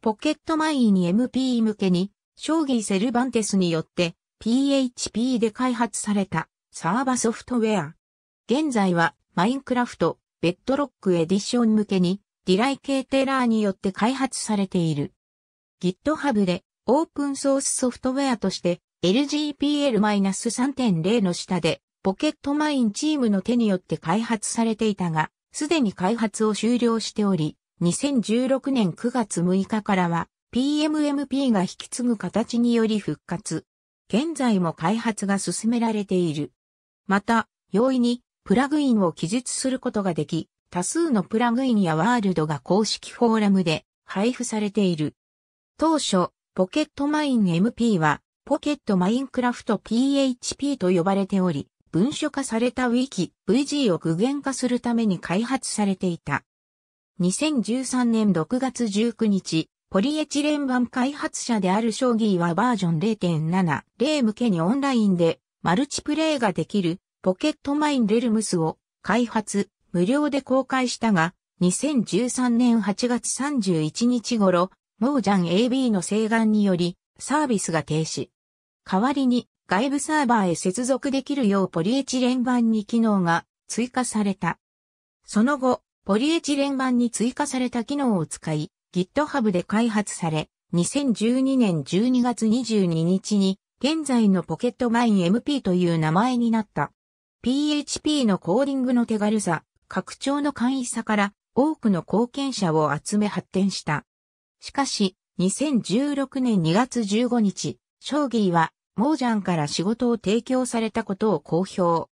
ポケットマイに MP 向けに、将棋セルバンテスによって PHP で開発されたサーバソフトウェア。現在はマインクラフト、ベッドロックエディション向けに、ディライケーテラーによって開発されている。GitHub でオープンソースソフトウェアとして LGPL-3.0 の下でポケットマインチームの手によって開発されていたが、すでに開発を終了しており、2016年9月6日からは PMMP が引き継ぐ形により復活。現在も開発が進められている。また、容易にプラグインを記述することができ、多数のプラグインやワールドが公式フォーラムで配布されている。当初、ポケットマイン MP は、ポケットマインクラフト PHP と呼ばれており、文書化された Wiki、VG を具現化するために開発されていた。2013年6月19日、ポリエチレン版開発者である将棋はバージョン0.7、0向けにオンラインでマルチプレイができるポケットマインレルムスを開発、無料で公開したが、2013年8月31日頃、モージャン AB の請願によりサービスが停止。代わりに外部サーバーへ接続できるようポリエチレン版に機能が追加された。その後、ポリエチレン版に追加された機能を使い、GitHub で開発され、2012年12月22日に、現在のポケットマイン MP という名前になった。PHP のコーディングの手軽さ、拡張の簡易さから多くの貢献者を集め発展した。しかし、2016年2月15日、将棋は、モージャンから仕事を提供されたことを公表。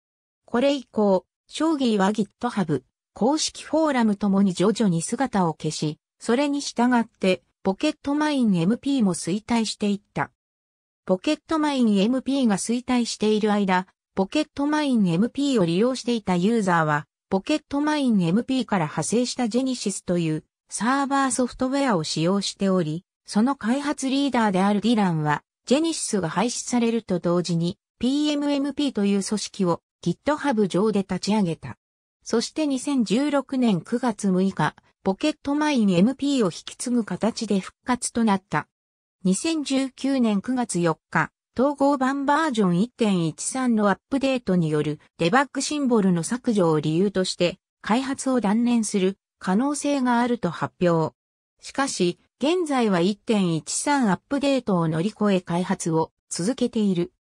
これ以降、将棋は GitHub、公式フォーラムともに徐々に姿を消し、それに従ってポケットマイン MP も衰退していった。ポケットマイン MP が衰退している間、ポケットマイン MP を利用していたユーザーは、ポケットマイン MP から派生したジェニシスというサーバーソフトウェアを使用しており、その開発リーダーであるディランは、ジェニシスが廃止されると同時に PMMP という組織を GitHub 上で立ち上げた。そして2016年9月6日、ポケットマイン MP を引き継ぐ形で復活となった。2019年9月4日、統合版バージョン1.13のアップデートによるデバッグシンボルの削除を理由として開発を断念する可能性があると発表。しかし、現在は1.13アップデートを乗り越え開発を続けている。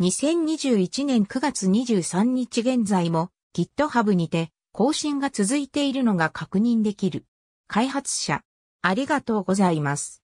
2021年9月23日現在も GitHub にて更新が続いているのが確認できる。開発者、ありがとうございます。